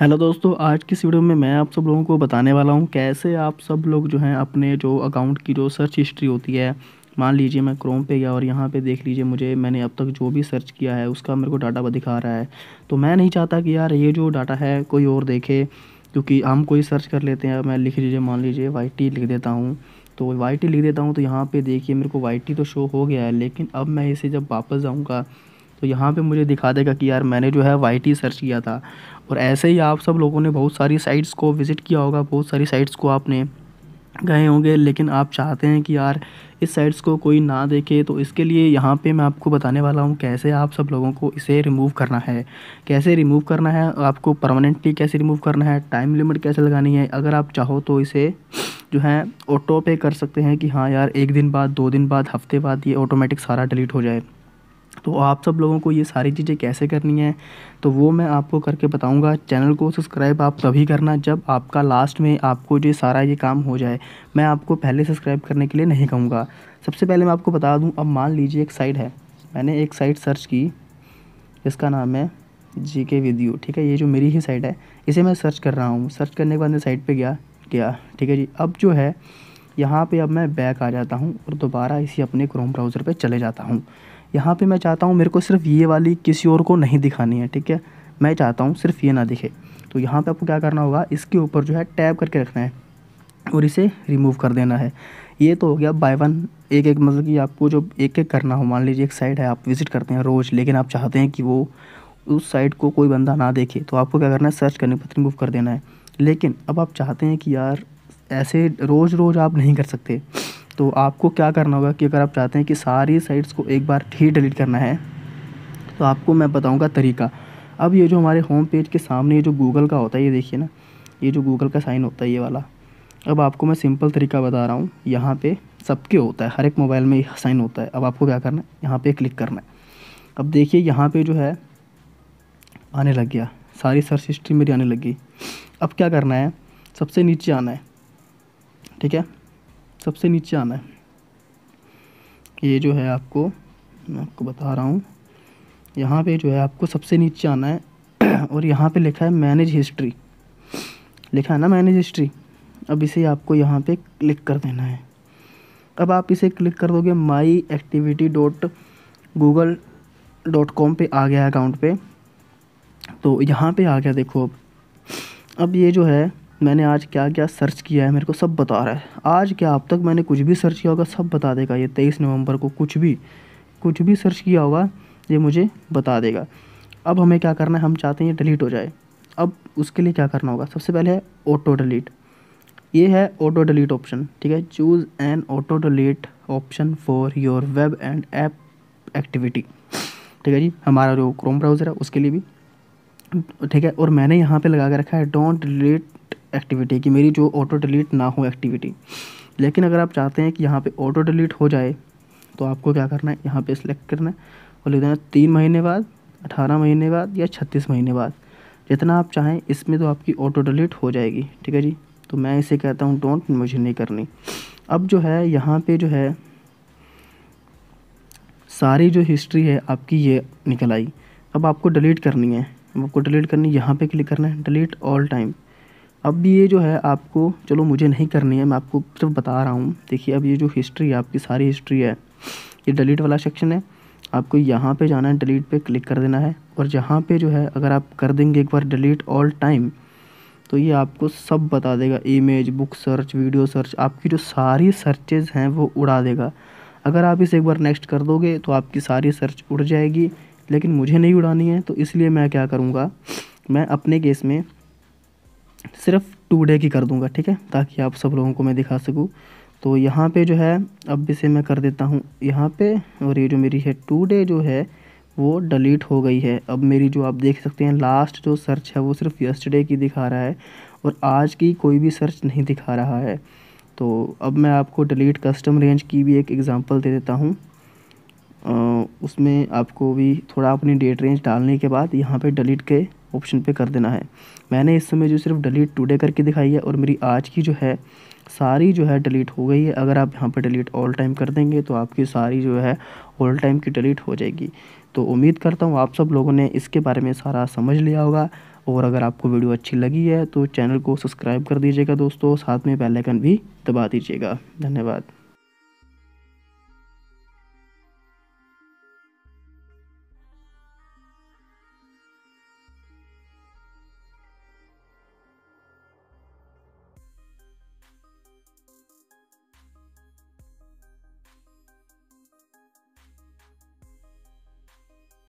hello दोस्तों आज की इस वीडियो में मैं आप सब लोगों को बताने वाला हूँ कैसे आप सब लोग जो हैं अपने जो अकाउंट की जो सर्च हिस्ट्री होती है मान लीजिए मैं क्रोम पे गया और यहाँ पे देख लीजिए मुझे मैंने अब तक जो भी सर्च किया है उसका मेरे को डाटा दिखा रहा है तो मैं नहीं चाहता कि यार ये जो डाटा है कोई और देखे क्योंकि हम कोई सर्च कर लेते हैं मैं लिख लीजिए मान लीजिए वाई लिख देता हूँ तो वाई लिख देता हूँ तो यहाँ पर देखिए मेरे को वाई तो शो हो गया है लेकिन अब मैं इसे जब वापस जाऊँगा तो यहाँ पे मुझे दिखा देगा कि यार मैंने जो है वाई सर्च किया था और ऐसे ही आप सब लोगों ने बहुत सारी साइट्स को विज़िट किया होगा बहुत सारी साइट्स को आपने गए होंगे लेकिन आप चाहते हैं कि यार इस साइट्स को कोई ना देखे तो इसके लिए यहाँ पे मैं आपको बताने वाला हूँ कैसे आप सब लोगों को इसे रिमूव करना है कैसे रिमूव करना है आपको परमानेंटली कैसे रिमूव करना है टाइम लिमिट कैसे लगानी है अगर आप चाहो तो इसे जो है ऑटो पे कर सकते हैं कि हाँ यार एक दिन बाद दो दिन बाद हफ्ते बाद ये ऑटोमेटिक सारा डिलीट हो जाए तो आप सब लोगों को ये सारी चीज़ें कैसे करनी है तो वो मैं आपको करके बताऊंगा चैनल को सब्सक्राइब आप तभी करना जब आपका लास्ट में आपको जो सारा ये काम हो जाए मैं आपको पहले सब्सक्राइब करने के लिए नहीं कहूँगा सबसे पहले मैं आपको बता दूँ अब मान लीजिए एक साइट है मैंने एक साइट सर्च की इसका नाम है जी के ठीक है ये जो मेरी ही साइट है इसे मैं सर्च कर रहा हूँ सर्च करने के बाद मैं साइट पर गया गया ठीक है जी अब जो है यहाँ पर अब मैं बैक आ जाता हूँ और दोबारा इसी अपने क्रोम ब्राउज़र पर चले जाता हूँ यहाँ पे मैं चाहता हूँ मेरे को सिर्फ ये वाली किसी और को नहीं दिखानी है ठीक है मैं चाहता हूँ सिर्फ ये ना दिखे तो यहाँ पे आपको क्या करना होगा इसके ऊपर जो है टैब करके रखना है और इसे रिमूव कर देना है ये तो हो गया बाय वन एक एक मतलब कि आपको जो एक एक करना हो मान लीजिए एक साइड है आप विज़िट करते हैं रोज़ लेकिन आप चाहते हैं कि वो उस साइट को कोई बंदा ना देखे तो आपको क्या करना है सर्च करने पर रिमूव कर देना है लेकिन अब आप चाहते हैं कि यार ऐसे रोज़ रोज़ आप नहीं कर सकते तो आपको क्या करना होगा कि अगर आप चाहते हैं कि सारी साइट्स को एक बार ही डिलीट करना है तो आपको मैं बताऊँगा तरीका अब ये जो हमारे होम पेज के सामने ये जो गूगल का होता है ये देखिए ना ये जो गूगल का साइन होता है ये वाला अब आपको मैं सिंपल तरीका बता रहा हूँ यहाँ पे सबके होता है हर एक मोबाइल में साइन होता है अब आपको क्या करना है यहाँ पे क्लिक करना है अब देखिए यहाँ पे जो है आने लग गया सारी सर्च हिस्ट्री मेरी आने लगी अब क्या करना है सबसे नीचे आना है ठीक है सबसे नीचे आना है ये जो है आपको मैं आपको बता रहा हूँ यहाँ पे जो है आपको सबसे नीचे आना है और यहाँ पे लिखा है मैनेज हिस्ट्री लिखा है ना मैनेज हिस्ट्री अब इसे आपको यहाँ पे क्लिक कर देना है अब आप इसे क्लिक कर दोगे my activity dot Google dot com पर आ गया अकाउंट पे तो यहाँ पे आ गया देखो अब अब ये जो है मैंने आज क्या क्या सर्च किया है मेरे को सब बता रहा है आज क्या अब तक मैंने कुछ भी सर्च किया होगा सब बता देगा ये तेईस नवंबर को कुछ भी कुछ भी सर्च किया होगा ये मुझे बता देगा अब हमें क्या करना है हम चाहते हैं ये डिलीट हो जाए अब उसके लिए क्या करना होगा सबसे पहले है ऑटो डिलीट ये है ऑटो डिलीट ऑप्शन ठीक है choose an auto delete option for your web and app activity ठीक है जी हमारा जो क्रोम ब्राउज़र है उसके लिए भी ठीक है और मैंने यहाँ पे लगा के रखा है डोंट डिलीट एक्टिविटी कि मेरी जो ऑटो डिलीट ना हो एक्टिविटी लेकिन अगर आप चाहते हैं कि यहाँ पे ऑटो डिलीट हो जाए तो आपको क्या करना है यहाँ पे सिलेक्ट करना है और लिख देना तीन महीने बाद अठारह महीने बाद या छत्तीस महीने बाद जितना आप चाहें इसमें तो आपकी ऑटो डिलीट हो जाएगी ठीक है जी तो मैं इसे कहता हूँ डोंट मुझे नहीं करनी अब जो है यहाँ पर जो है सारी जो हिस्ट्री है आपकी ये निकल आई अब आपको डिलीट करनी है आपको डिलीट करनी यहाँ पे क्लिक करना है डिलीट ऑल टाइम अब ये जो है आपको चलो मुझे नहीं करनी है मैं आपको सिर्फ बता रहा हूँ देखिए अब ये जो हिस्ट्री है आपकी सारी हिस्ट्री है ये डिलीट वाला सेक्शन है आपको यहाँ पे जाना है डिलीट पे क्लिक कर देना है और जहाँ पे जो है अगर आप कर देंगे एक बार डिलीट ऑल टाइम तो ये आपको सब बता देगा image book search video search आपकी जो सारी सर्चेज़ हैं वो उड़ा देगा अगर आप इसे एक बार नेक्स्ट कर दोगे तो आपकी सारी सर्च उड़ जाएगी लेकिन मुझे नहीं उड़ानी है तो इसलिए मैं क्या करूँगा मैं अपने केस में सिर्फ टू डे की कर दूंगा ठीक है ताकि आप सब लोगों को मैं दिखा सकूँ तो यहाँ पे जो है अब इसे मैं कर देता हूँ यहाँ पे और ये जो मेरी है टू डे जो है वो डिलीट हो गई है अब मेरी जो आप देख सकते हैं लास्ट जो सर्च है वो सिर्फ यस्टरडे की दिखा रहा है और आज की कोई भी सर्च नहीं दिखा रहा है तो अब मैं आपको डिलीट कस्टम रेंज की भी एक एग्ज़ाम्पल दे देता हूँ उसमें आपको भी थोड़ा अपनी डेट रेंज डालने के बाद यहाँ पे डिलीट के ऑप्शन पे कर देना है मैंने इस समय जो सिर्फ डिलीट टुडे करके दिखाई है और मेरी आज की जो है सारी जो है डिलीट हो गई है अगर आप यहाँ पर डिलीट ऑल टाइम कर देंगे तो आपकी सारी जो है ऑल टाइम की डिलीट हो जाएगी तो उम्मीद करता हूँ आप सब लोगों ने इसके बारे में सारा समझ लिया होगा और अगर आपको वीडियो अच्छी लगी है तो चैनल को सब्सक्राइब कर दीजिएगा दोस्तों साथ में बेलाइकन भी दबा दीजिएगा धन्यवाद